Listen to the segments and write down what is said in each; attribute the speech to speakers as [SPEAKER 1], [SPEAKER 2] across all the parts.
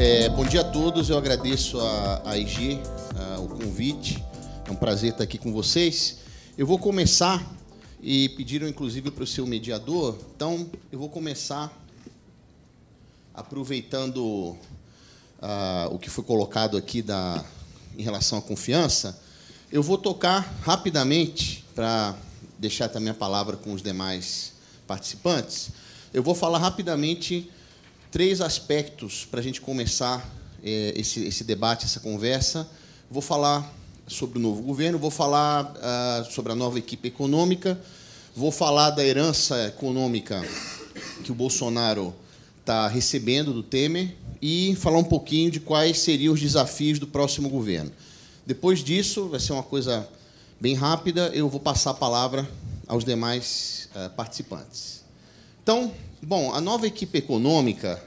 [SPEAKER 1] É, bom dia a todos, eu agradeço a, a IG a, o convite, é um prazer estar aqui com vocês. Eu vou começar, e pediram inclusive para o seu mediador, então eu vou começar aproveitando a, o que foi colocado aqui da, em relação à confiança, eu vou tocar rapidamente, para deixar também a palavra com os demais participantes, eu vou falar rapidamente três aspectos para a gente começar é, esse, esse, debate, essa conversa. Vou falar sobre o novo governo, vou falar ah, sobre a nova equipe econômica, vou falar da herança econômica que o Bolsonaro está recebendo do Temer e falar um pouquinho de quais seriam os desafios do próximo governo. Depois disso, vai ser uma coisa bem rápida, eu vou passar a palavra aos demais ah, participantes. Então, Bom, a nova equipe econômica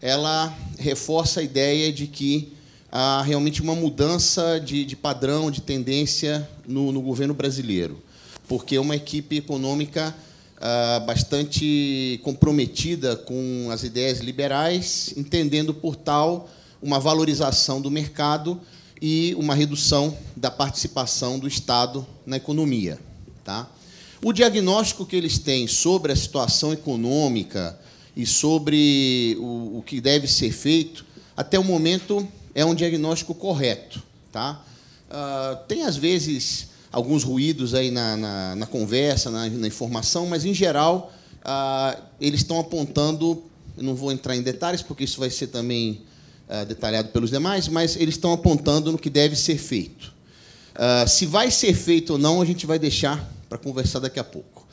[SPEAKER 1] ela reforça a ideia de que há realmente uma mudança de, de padrão, de tendência no, no, governo brasileiro, porque é uma equipe econômica ah, bastante comprometida com as ideias liberais, entendendo por tal uma valorização do mercado e uma redução da participação do Estado na economia. Tá? O diagnóstico que eles têm sobre a situação econômica e sobre o, o que deve ser feito, até o momento, é um diagnóstico correto. Tá? Uh, tem, às vezes, alguns ruídos aí na, na, na conversa, na, na, informação, mas, em geral, uh, eles estão apontando. Eu não vou entrar em detalhes, porque isso vai ser também uh, detalhado pelos demais, mas eles estão apontando no que deve ser feito. se vai ser feito ou não, a gente vai deixar para conversar daqui a pouco.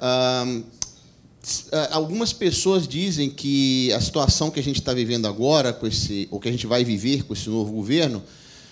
[SPEAKER 1] É, algumas pessoas dizem que a situação que a gente está vivendo agora, com esse, ou que a gente vai viver com esse novo governo,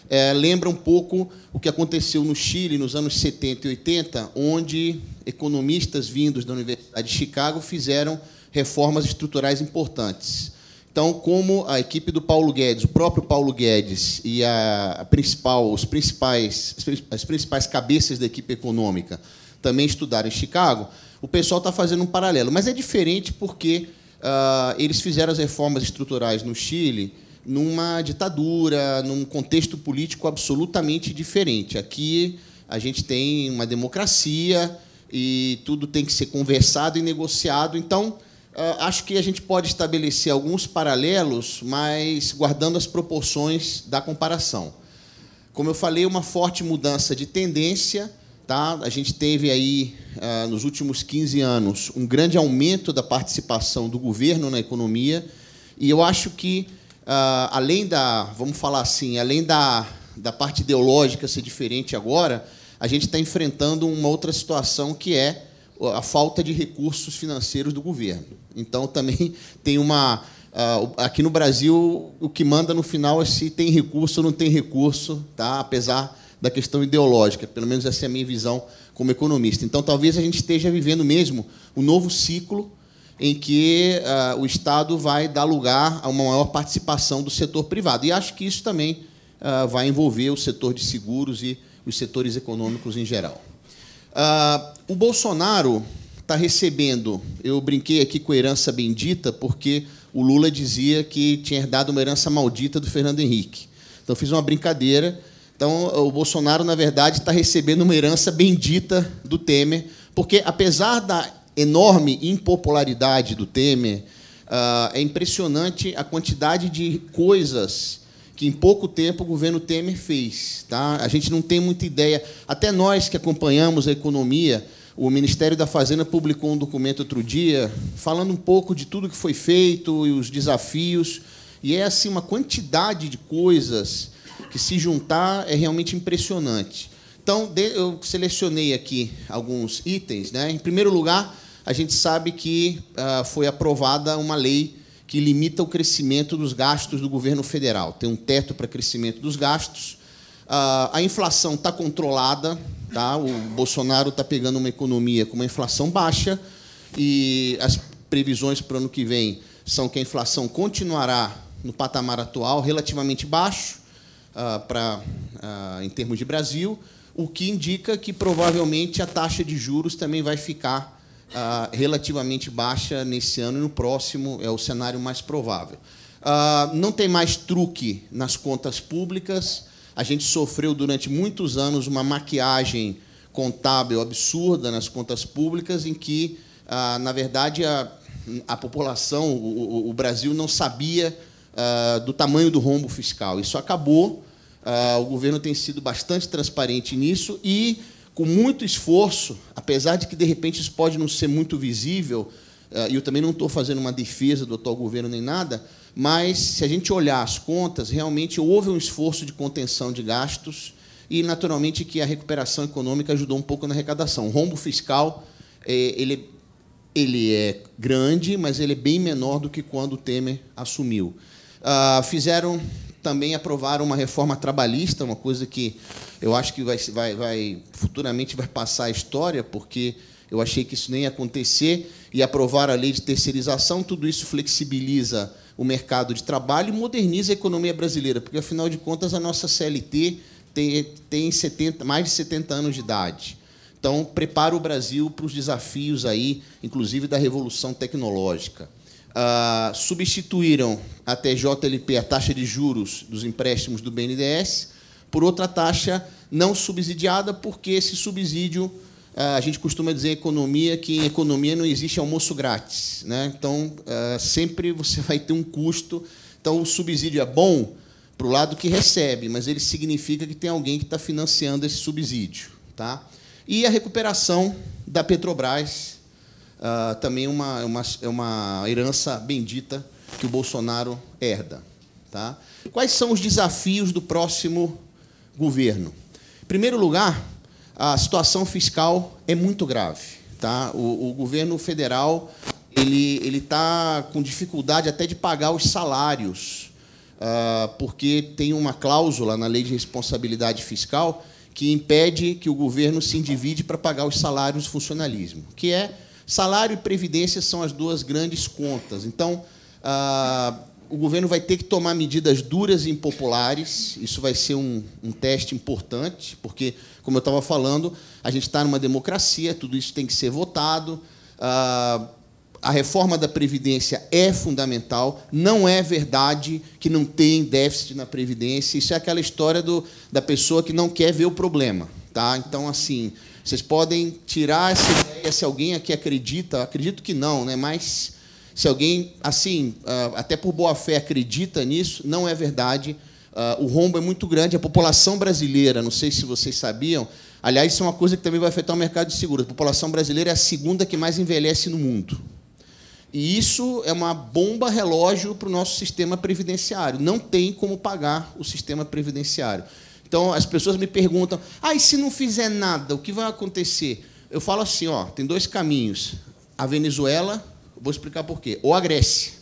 [SPEAKER 1] é, lembra um pouco o que aconteceu no Chile nos anos 70 e 80, onde economistas vindos da Universidade de Chicago fizeram reformas estruturais importantes. Então, como a equipe do Paulo Guedes, o próprio Paulo Guedes e a principal, os principais, as principais cabeças da equipe econômica também estudaram em Chicago, o pessoal está fazendo um paralelo. Mas é diferente porque uh, eles fizeram as reformas estruturais no Chile numa ditadura, num contexto político absolutamente diferente. Aqui a gente tem uma democracia e tudo tem que ser conversado e negociado. Então, ah, acho que a gente pode estabelecer alguns paralelos, mas guardando as proporções da comparação. Como eu falei, uma forte mudança de tendência Tá? A gente teve aí, ah, nos últimos 15 anos, um grande aumento da participação do governo na economia. E eu acho que, ah, além da, vamos falar assim, além da, da parte ideológica ser diferente agora, a gente está enfrentando uma outra situação que é a falta de recursos financeiros do governo. Então, também tem uma. Ah, aqui no Brasil, o que manda no final é se tem recurso ou não tem recurso, tá? apesar da questão ideológica. Pelo menos essa é a minha visão como economista. Então, talvez a gente esteja vivendo mesmo um novo ciclo em que uh, o Estado vai dar lugar a uma maior participação do setor privado. E acho que isso também uh, vai envolver o setor de seguros e os setores econômicos em geral. Uh, o Bolsonaro está recebendo, eu brinquei aqui com herança bendita, porque o Lula dizia que tinha herdado uma herança maldita do Fernando Henrique. Então, fiz uma brincadeira então, o Bolsonaro, na verdade, está recebendo uma herança bendita do Temer, porque, apesar da enorme impopularidade do Temer, ah, é impressionante a quantidade de coisas que, em pouco tempo, o governo Temer fez. Tá? A gente não tem muita ideia. Até nós que acompanhamos a economia, o Ministério da Fazenda publicou um documento outro dia falando um pouco de tudo que foi feito e os desafios. E é assim uma quantidade de coisas que se juntar é realmente impressionante. Então, eu selecionei aqui alguns itens. Né? Em primeiro lugar, a gente sabe que ah, foi aprovada uma lei que limita o crescimento dos gastos do governo federal. Tem um teto para crescimento dos gastos. Ah, a inflação está controlada. Tá? O Bolsonaro está pegando uma economia com uma inflação baixa e as previsões para o ano que vem são que a inflação continuará no patamar atual, relativamente baixo, ah, para, uh, ah, em termos de Brasil, o que indica que provavelmente a taxa de juros também vai ficar uh, relativamente baixa nesse ano e no próximo, é o cenário mais provável. não tem mais truque nas contas públicas, a gente sofreu durante muitos anos uma maquiagem contábil absurda nas contas públicas, em que, na verdade, a, a população, o, o Brasil, não sabia ah, do tamanho do rombo fiscal. Isso acabou. Uh, o governo tem sido bastante transparente nisso e, com muito esforço, apesar de que, de repente, isso pode não ser muito visível, ah, e eu também não estou fazendo uma defesa do atual governo nem nada, mas se a gente olhar as contas, realmente houve um esforço de contenção de gastos e, naturalmente, que a recuperação econômica ajudou um pouco na arrecadação. O rombo fiscal é, ele, ele é grande, mas ele é bem menor do que quando o Temer assumiu. Uh, fizeram também aprovaram uma reforma trabalhista, uma coisa que eu acho que vai, vai, vai, futuramente vai passar a história, porque eu achei que isso nem ia acontecer, e aprovaram a lei de terceirização, tudo isso flexibiliza o mercado de trabalho e moderniza a economia brasileira, porque, afinal de contas, a nossa CLT tem, tem 70, mais de 70 anos de idade. Então, prepara o Brasil para os desafios aí, inclusive da revolução tecnológica. Ah, substituíram a TJLP, a taxa de juros dos empréstimos do BNDES, por outra taxa não subsidiada, porque esse subsídio, ah, a gente costuma dizer em economia que em economia não existe almoço grátis. Né? Então, ah, sempre você vai ter um custo. Então, o subsídio é bom para o lado que recebe, mas ele significa que tem alguém que está financiando esse subsídio. Tá? E a recuperação da Petrobras uh, também uma, uma, uma herança bendita que o Bolsonaro herda. Tá? Quais são os desafios do próximo governo? Em primeiro lugar, a situação fiscal é muito grave. Tá? O, o governo federal ele ele está com dificuldade até de pagar os salários, uh, porque tem uma cláusula na lei de responsabilidade fiscal que impede que o governo se endivide para pagar os salários do funcionalismo, que é Salário e previdência são as duas grandes contas. Então, ah, o governo vai ter que tomar medidas duras e impopulares. Isso vai ser um, um teste importante, porque, como eu estava falando, a gente está numa democracia, tudo isso tem que ser votado. Ah, a reforma da Previdência é fundamental. Não é verdade que não tem déficit na Previdência. Isso é aquela história do, da pessoa que não quer ver o problema. Tá? Então, assim, vocês podem tirar essa ideia se alguém aqui acredita, acredito que não, né? mas se alguém, assim, ah, até por boa fé acredita nisso, não é verdade. Ah, o rombo é muito grande, a população brasileira, não sei se vocês sabiam, aliás, isso é uma coisa que também vai afetar o mercado de seguros. A população brasileira é a segunda que mais envelhece no mundo. E isso é uma bomba relógio para o nosso sistema previdenciário. Não tem como pagar o sistema previdenciário. Então as pessoas me perguntam: "Ah, e se não fizer nada, o que vai acontecer?" Eu falo assim, ó, tem dois caminhos. A Venezuela, vou explicar por quê. Ou a Grécia.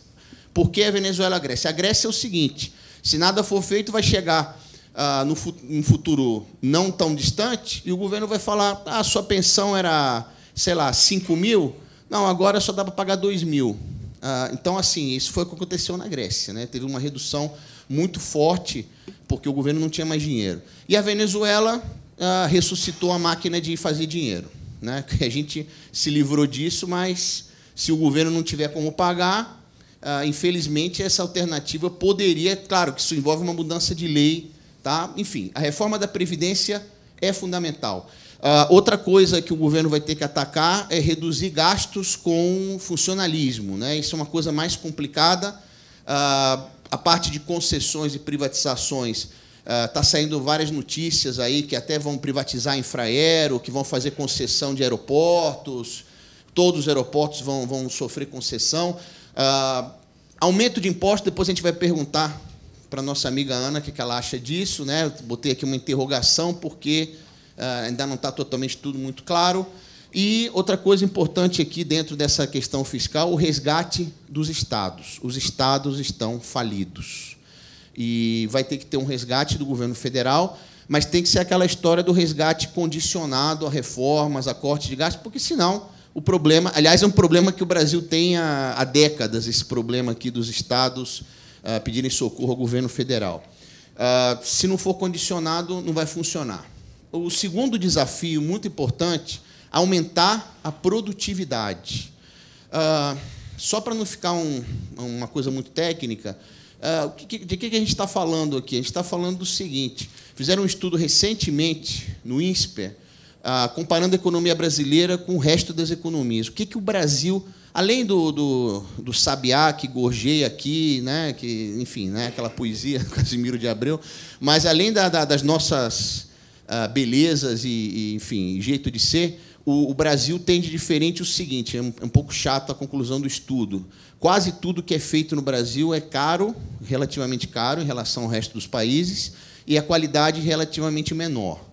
[SPEAKER 1] Por que a Venezuela a Grécia? A Grécia é o seguinte: se nada for feito, vai chegar ah, no um futuro não tão distante e o governo vai falar: ah, sua pensão era, sei lá, 5 mil, não, agora só dá para pagar 2 mil. Ah, então, assim, isso foi o que aconteceu na Grécia. Né? Teve uma redução muito forte porque o governo não tinha mais dinheiro. E a Venezuela ah, ressuscitou a máquina de fazer dinheiro. Né? A gente se livrou disso, mas se o governo não tiver como pagar, ah, infelizmente essa alternativa poderia, claro que isso envolve uma mudança de lei, tá? enfim, a reforma da Previdência é fundamental. Ah, outra coisa que o governo vai ter que atacar é reduzir gastos com funcionalismo. Né? Isso é uma coisa mais complicada. Ah, a parte de concessões e privatizações. Está ah, uh, saindo várias notícias aí que até vão privatizar a Infraero, que vão fazer concessão de aeroportos, todos os aeroportos vão, vão sofrer concessão. Uh, aumento de impostos, depois a gente vai perguntar para nossa amiga Ana o que, que ela acha disso. Né? Botei aqui uma interrogação, porque uh, ainda não está totalmente tudo muito claro. E outra coisa importante aqui dentro dessa questão fiscal, o resgate dos estados. Os estados estão falidos. E vai ter que ter um resgate do governo federal, mas tem que ser aquela história do resgate condicionado a reformas, a corte de gastos, porque senão o problema, aliás, é um problema que o Brasil tem há, há décadas, esse problema aqui dos estados uh, pedirem socorro ao governo federal. Uh, se não for condicionado, não vai funcionar. O segundo desafio muito importante aumentar a produtividade. Ah, só para não ficar um, uma coisa muito técnica, ah, de que a gente está falando aqui? A gente está falando do seguinte: fizeram um estudo recentemente no INSPER, ah, comparando a economia brasileira com o resto das economias. O que, que o Brasil, além do, do, do sabiá que gorjeia aqui, né, que, enfim, né, aquela poesia Casimiro de Abreu, mas além da, da, das nossas ah, belezas e, e, enfim, jeito de ser, o, o Brasil tem de diferente o seguinte: é um, é um pouco chato a conclusão do estudo. Quase tudo que é feito no Brasil é caro, relativamente caro, em relação ao resto dos países, e a qualidade relativamente menor.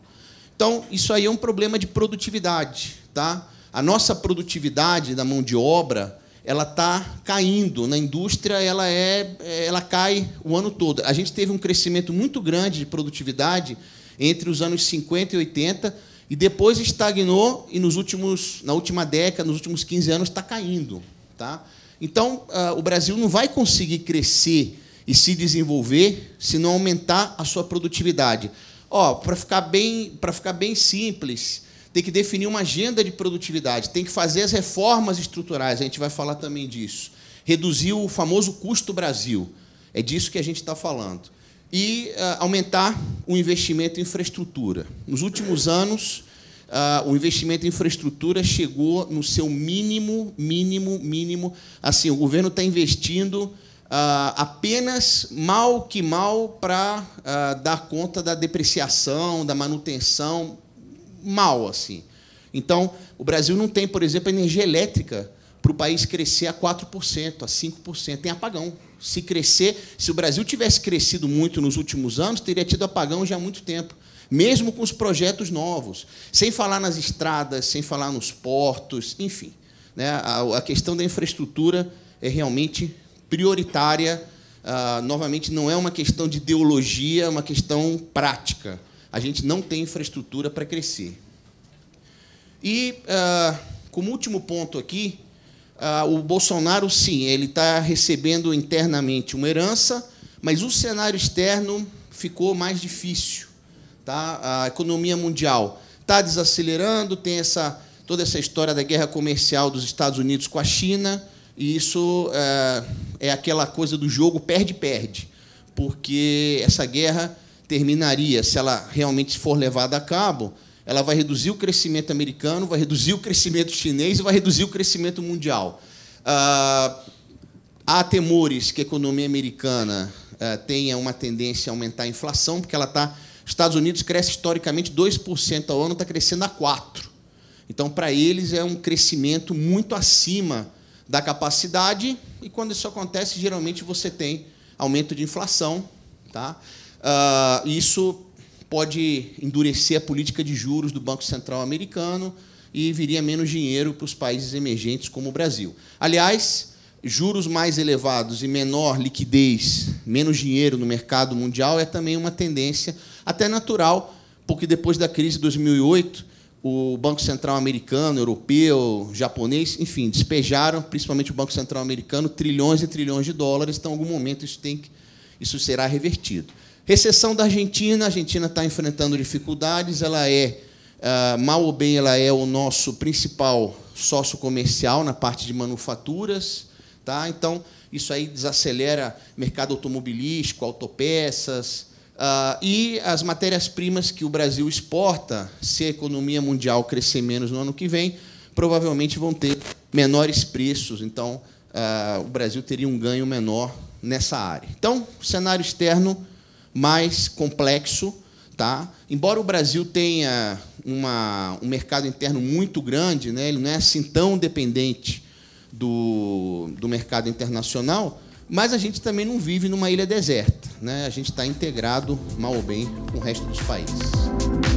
[SPEAKER 1] Então, isso aí é um problema de produtividade. Tá? A nossa produtividade da mão de obra ela está caindo na indústria, ela é, ela cai o ano todo. A gente teve um crescimento muito grande de produtividade entre os anos 50 e 80 e depois estagnou e nos últimos, na última década, nos últimos 15 anos, está caindo. Tá? Então, ah, o Brasil não vai conseguir crescer e se desenvolver se não aumentar a sua produtividade. Ó, oh, para ficar bem, ficar bem simples, tem que definir uma agenda de produtividade, tem que fazer as reformas estruturais, a gente vai falar também disso. Reduzir o famoso custo Brasil. É disso que a gente está falando. E uh, aumentar um investimento em infraestrutura. Nos últimos anos, uh, o investimento em infraestrutura chegou no seu mínimo, mínimo, mínimo. Assim, o governo está investindo Uh, apenas mal que mal para uh, ah, dar conta da depreciação, da manutenção, mal assim. Então, o Brasil não tem, por exemplo, energia elétrica para o país crescer a 4%, a 5%, tem apagão se crescer, se o Brasil tivesse crescido muito nos últimos anos, teria tido apagão já há muito tempo, mesmo com os projetos novos, sem falar nas estradas, sem falar nos portos, enfim. Né? A, questão da infraestrutura é realmente prioritária. Ah, novamente, não é uma questão de ideologia, é uma questão prática. A gente não tem infraestrutura para crescer. E, ah, como último ponto aqui, ah, o Bolsonaro, sim, ele está recebendo internamente uma herança, mas o cenário externo ficou mais difícil. Tá? A economia mundial está desacelerando, tem essa, toda essa história da guerra comercial dos Estados Unidos com a China, e isso eh, é aquela coisa do jogo perde-perde, porque essa guerra terminaria, se ela realmente for levada a cabo, ela vai reduzir o crescimento americano, vai reduzir o crescimento chinês e vai reduzir o crescimento mundial. Ah, há temores que a economia americana eh, tenha uma tendência a aumentar a inflação, porque ela está. Estados Unidos cresce historicamente 2% ao ano, está crescendo a 4%. Então, para eles, é um crescimento muito acima da capacidade, e quando isso acontece, geralmente você tem aumento de inflação. Tá? Ah, isso pode endurecer a política de juros do Banco Central americano e viria menos dinheiro para os países emergentes como o Brasil. Aliás, juros mais elevados e menor liquidez, menos dinheiro no mercado mundial é também uma tendência até natural, porque depois da crise de 2008, o Banco Central americano, europeu, japonês, enfim, despejaram, principalmente o Banco Central americano, trilhões e trilhões de dólares, então em algum momento isso tem que, isso será revertido. Recessão da Argentina, a Argentina está enfrentando dificuldades, ela é, ah, mal ou bem, ela é o nosso principal sócio comercial na parte de manufaturas. Tá? Então, isso aí desacelera mercado automobilístico, autopeças. Uh, e as matérias-primas que o Brasil exporta, se a economia mundial crescer menos no ano que vem, provavelmente vão ter menores preços. Então, uh, o Brasil teria um ganho menor nessa área. Então, cenário externo mais complexo. Tá? Embora o Brasil tenha uma, um mercado interno muito grande, né? ele não é assim tão dependente do, do mercado internacional, mas a gente também não vive numa ilha deserta. Né? A gente está integrado, mal ou bem, com o resto dos países.